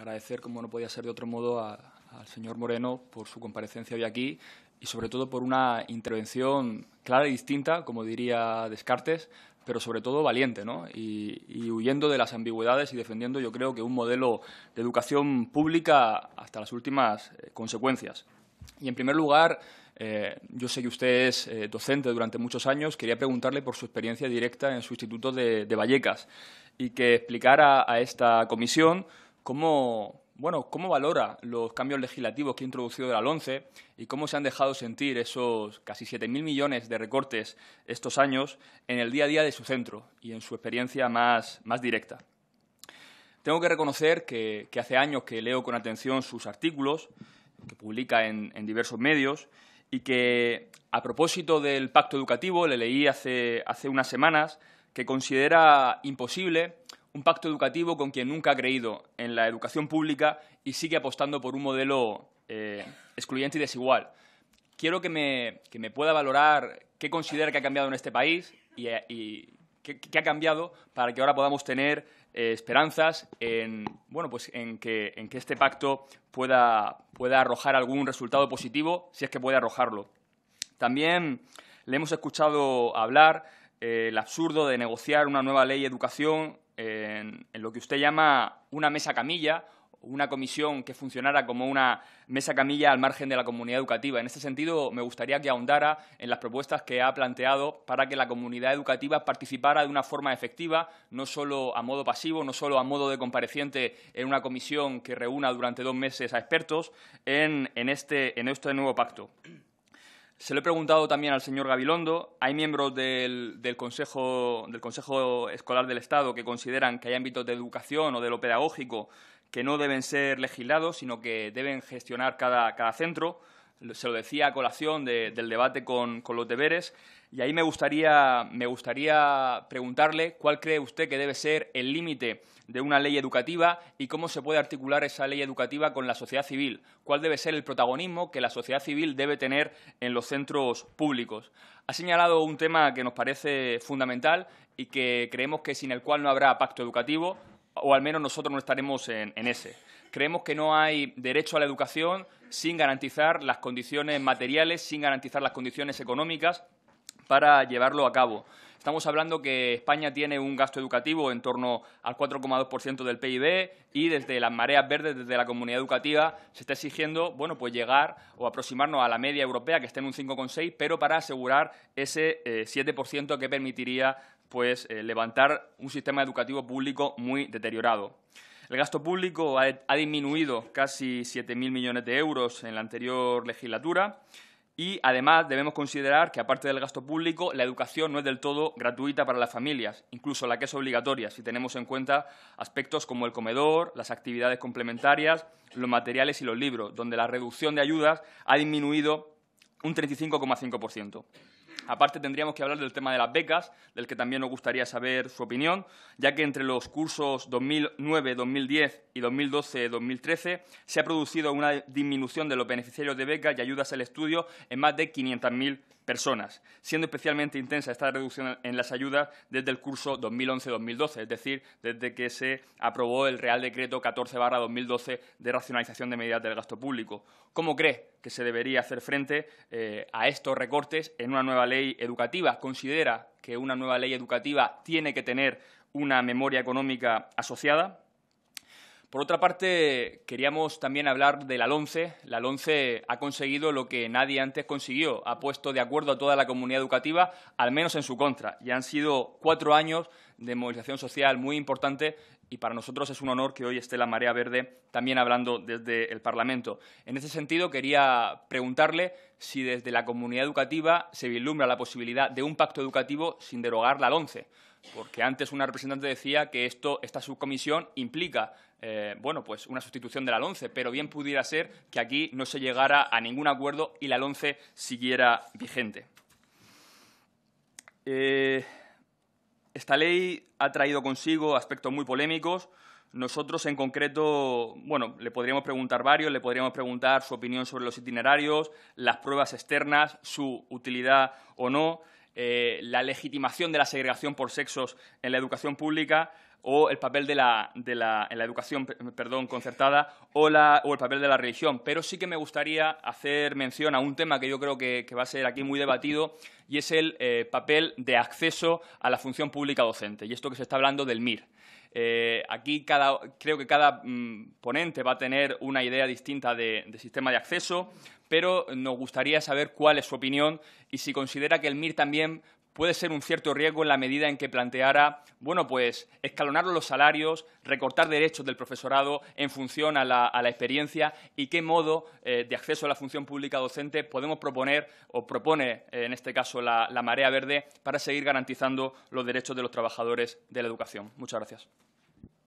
agradecer, como no podía ser de otro modo, al señor Moreno por su comparecencia hoy aquí y sobre todo por una intervención clara y distinta, como diría Descartes, pero sobre todo valiente, ¿no? Y, y, huyendo de las ambigüedades y defendiendo, yo creo que un modelo de educación pública hasta las últimas eh, consecuencias. Y en primer lugar, eh, yo sé que usted es eh, docente durante muchos años, quería preguntarle por su experiencia directa en su instituto de, de Vallecas y que explicara a esta comisión cómo, bueno, cómo valora los cambios legislativos que ha introducido el la 11 y cómo se han dejado sentir esos casi 7.000 millones de recortes estos años en el día a día de su centro y en su experiencia más, directa. Tengo que reconocer que, hace años que leo con atención sus artículos, que publica en, diversos medios, y que, a propósito del pacto educativo, le leí hace, hace unas semanas que considera imposible un pacto educativo con quien nunca ha creído en la educación pública y sigue apostando por un modelo eh, excluyente y desigual. Quiero que me, pueda valorar qué considera que ha cambiado en este país y, qué, ha cambiado para que ahora podamos tener eh, esperanzas en, bueno, pues en, que, en que este pacto pueda, pueda arrojar algún resultado positivo, si es que puede arrojarlo. También le hemos escuchado hablar eh, el absurdo de negociar una nueva ley de educación en, lo que usted llama una mesa camilla una comisión que funcionara como una mesa camilla al margen de la comunidad educativa. En este sentido, me gustaría que ahondara en las propuestas que ha planteado para que la comunidad educativa participara de una forma efectiva, no solo a modo pasivo, no solo a modo de compareciente en una comisión que reúna durante dos meses a expertos en este, este nuevo pacto. Se lo he preguntado también al señor Gabilondo. Hay miembros del, Consejo, del Consejo Escolar del Estado que consideran que hay ámbitos de educación o de lo pedagógico que no deben ser legislados, sino que deben gestionar cada centro se lo decía a colación del debate con, los deberes, y ahí me gustaría, preguntarle cuál cree usted que debe ser el límite de una ley educativa y cómo se puede articular esa ley educativa con la sociedad civil, cuál debe ser el protagonismo que la sociedad civil debe tener en los centros públicos. Ha señalado un tema que nos parece fundamental y que creemos que sin el cual no habrá pacto educativo, o al menos nosotros no estaremos en ese Creemos que no hay derecho a la educación sin garantizar las condiciones materiales, sin garantizar las condiciones económicas para llevarlo a cabo. Estamos hablando que España tiene un gasto educativo en torno al 4,2% del PIB y desde las mareas verdes, desde la comunidad educativa, se está exigiendo bueno, pues llegar o aproximarnos a la media europea, que está en un 5,6%, pero para asegurar ese 7% eh, que permitiría pues, eh, levantar un sistema educativo público muy deteriorado. El gasto público ha, disminuido casi 7.000 millones de euros en la anterior legislatura. Y además debemos considerar que, aparte del gasto público, la educación no es del todo gratuita para las familias, incluso la que es obligatoria, si tenemos en cuenta aspectos como el comedor, las actividades complementarias, los materiales y los libros, donde la reducción de ayudas ha disminuido un 35,5%. Aparte tendríamos que hablar del tema de las becas, del que también nos gustaría saber su opinión, ya que entre los cursos 2009, 2010 y 2012, 2013 se ha producido una disminución de los beneficiarios de becas y ayudas al estudio en más de 500.000 personas, siendo especialmente intensa esta reducción en las ayudas desde el curso 2011-2012, es decir, desde que se aprobó el Real Decreto 14-2012 de racionalización de medidas del gasto público. ¿Cómo cree que se debería hacer frente eh, a estos recortes en una nueva ley educativa, considera que una nueva ley educativa tiene que tener una memoria económica asociada. Por otra parte, queríamos también hablar de la LONCE. La LONCE ha conseguido lo que nadie antes consiguió. Ha puesto de acuerdo a toda la comunidad educativa, al menos en su contra. Ya han sido cuatro años de movilización social muy importante y para nosotros es un honor que hoy esté la Marea Verde también hablando desde el Parlamento. En ese sentido, quería preguntarle si desde la comunidad educativa se vislumbra la posibilidad de un pacto educativo sin derogar la LONCE porque antes una representante decía que esto, esta subcomisión implica eh, bueno, pues una sustitución de la LONCE, pero bien pudiera ser que aquí no se llegara a ningún acuerdo y la LONCE siguiera vigente. Eh, esta ley ha traído consigo aspectos muy polémicos. Nosotros, en concreto, bueno, le podríamos preguntar varios, le podríamos preguntar su opinión sobre los itinerarios, las pruebas externas, su utilidad o no. Eh, la legitimación de la segregación por sexos en la educación pública o el papel de la, de la, en la educación perdón, concertada o, el papel de la religión. Pero sí que me gustaría hacer mención a un tema que yo creo que, va a ser aquí muy debatido y es el eh, papel de acceso a la función pública docente. Y esto que se está hablando del MIR. Eh, aquí creo que cada mm, ponente va a tener una idea distinta de, de, sistema de acceso, pero nos gustaría saber cuál es su opinión y si considera que el MIR también puede ser un cierto riesgo en la medida en que planteara, bueno, pues escalonar los salarios, recortar derechos del profesorado en función a la, experiencia y qué modo eh, de acceso a la función pública docente podemos proponer o propone, eh, en este caso, la Marea Verde para seguir garantizando los derechos de los trabajadores de la educación. Muchas gracias.